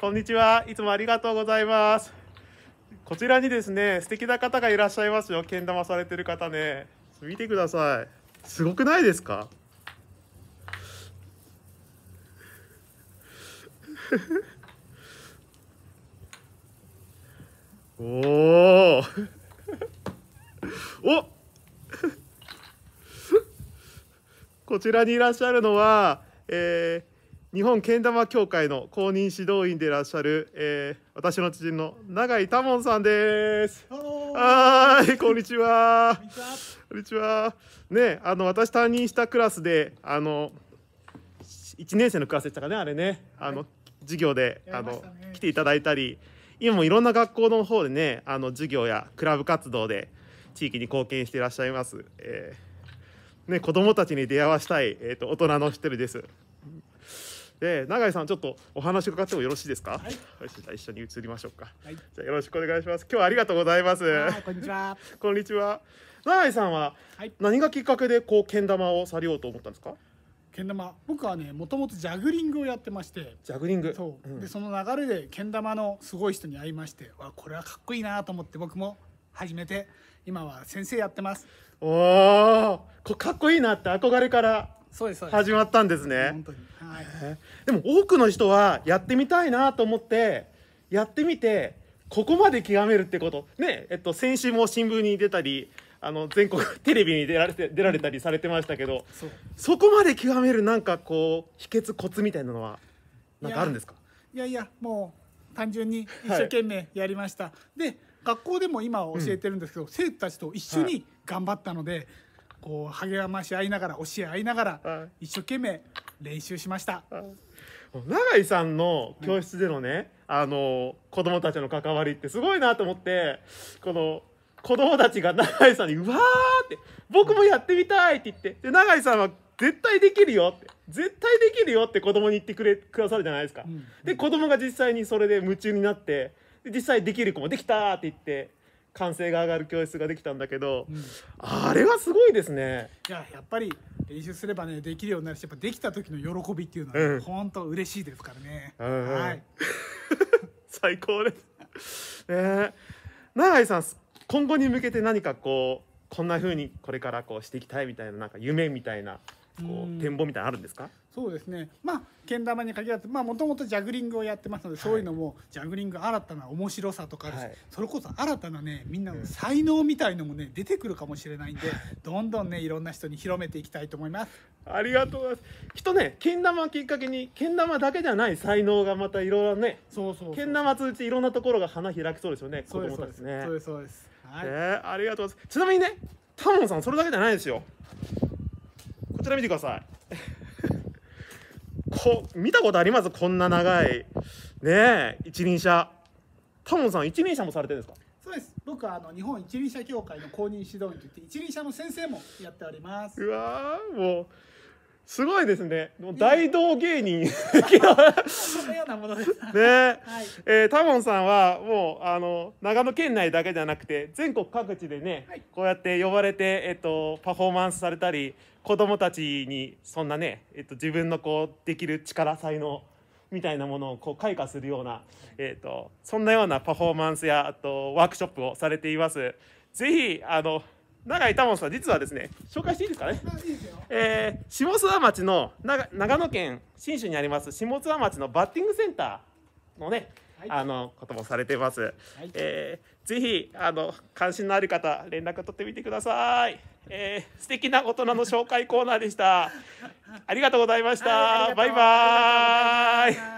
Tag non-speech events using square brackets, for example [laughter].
こんにちは。いつもありがとうございます。こちらにですね、素敵な方がいらっしゃいますよ。けん玉されてる方ね。見てください。すごくないですか [laughs] お [laughs] おお [laughs] こちらにいらっしゃるのは、えー、日本けん玉協会の公認指導員でいらっしゃる、えー、私の知人の永井多門さんです。はいこんにちは。こんにちは。ねあの私担任したクラスであの一年生のクラスでしたかねあれね、はい、あの授業で、ね、あの来ていただいたり今もいろんな学校の方でねあの授業やクラブ活動で地域に貢献していらっしゃいます。えーね、子供たちに出会わしたい、えーと、と大人の一人です。で永井さんちょっとお話伺ってもよろしいですか、はい、じゃ一緒に移りましょうか、はい、じゃよろしくお願いします今日はありがとうございますこんにちは [laughs] こんにちは永井さんは何がきっかけでこうけん玉をされようと思ったんですかけん玉僕はねもともとジャグリングをやってましてジャグリングそう、うん、でその流れでけん玉のすごい人に会いましてわこれはかっこいいなと思って僕も始めて今は先生やってますおおかっこいいなって憧れからそうです始まったんですね。はい、でも多くの人はやってみたいなと思ってやってみてここまで極めるってことねえっと先週も新聞に出たりあの全国テレビに出られて出られたりされてましたけど、うん、そこまで極めるなんかこう秘訣コツみたいなのはなんかあるんですかいやいやもう単純に一生懸命やりました、はい、で学校でも今教えてるんですけど、うん、生徒たちと一緒に頑張ったので、はいこう励まし合いながら教え合いながら一生懸命練習しました、永井さんの教室でのね、ねあの子供たちの関わりってすごいなと思ってこの子供たちが永 [laughs] 井さんに「うわ!」って「僕もやってみたい!」って言ってで永井さんは「絶対できるよ」って「絶対できるよ」って子供に言ってくれくださるじゃないですか。うん、で子供が実際にそれで夢中になって実際できる子も「できた!」って言って歓声が上がる教室ができたんだけど、うん、あれはすごいですねいややっぱり練習すればねできるようになるしやっぱできた時の喜びっていうのは、ねうん、本当嬉しいですからね、うんうん、はい [laughs] 最高ですね永井さん今後に向けて何かこうこんなふうにこれからこうしていきたいみたいななんか夢みたいなこう展望みたいなあるんですかそうですねまあけん玉に限らずもともとジャグリングをやってますので、はい、そういうのもジャグリング新たな面白さとか、はい、それこそ新たなねみんなの才能みたいのもね出てくるかもしれないんで [laughs] どんどんねいろんな人に広めていきたいと思いますありがとうございますきっとねけん玉きっかけにけん玉だけじゃない才能がまたいろいろねそうそうけん玉通じていろんなところが花開きそうですよねそうですそうです、ね、そうですそうですはい、えー、ありがとうございますちなみにねタモンさんそれだけじゃないですよこちら見てください [laughs] こ見たことありますこんな長いねえ、一輪車タモンさん一輪車もされてるんですかそうです僕はあの日本一輪車協会の公認指導員といって一輪車の先生もやっておりますうわもうすごいですね。大道芸人。[laughs] ね、えー、タモンさんはもうあの長野県内だけじゃなくて全国各地でね、はい、こうやって呼ばれてえっとパフォーマンスされたり、子供たちにそんなねえっと自分のこうできる力才能みたいなものをこう開花するようなえっとそんなようなパフォーマンスやあとワークショップをされています。ぜひあの。永井多門さん実はですね紹介していいですかねえー、下諏訪町の長野県信州にあります下諏訪町のバッティングセンターのね、はい、あのこともされてます、はい、えー、ぜひあの関心のある方連絡取ってみてください、えー、素敵な大人の紹介コーナーでした [laughs] ありがとうございました、はい、バイバイ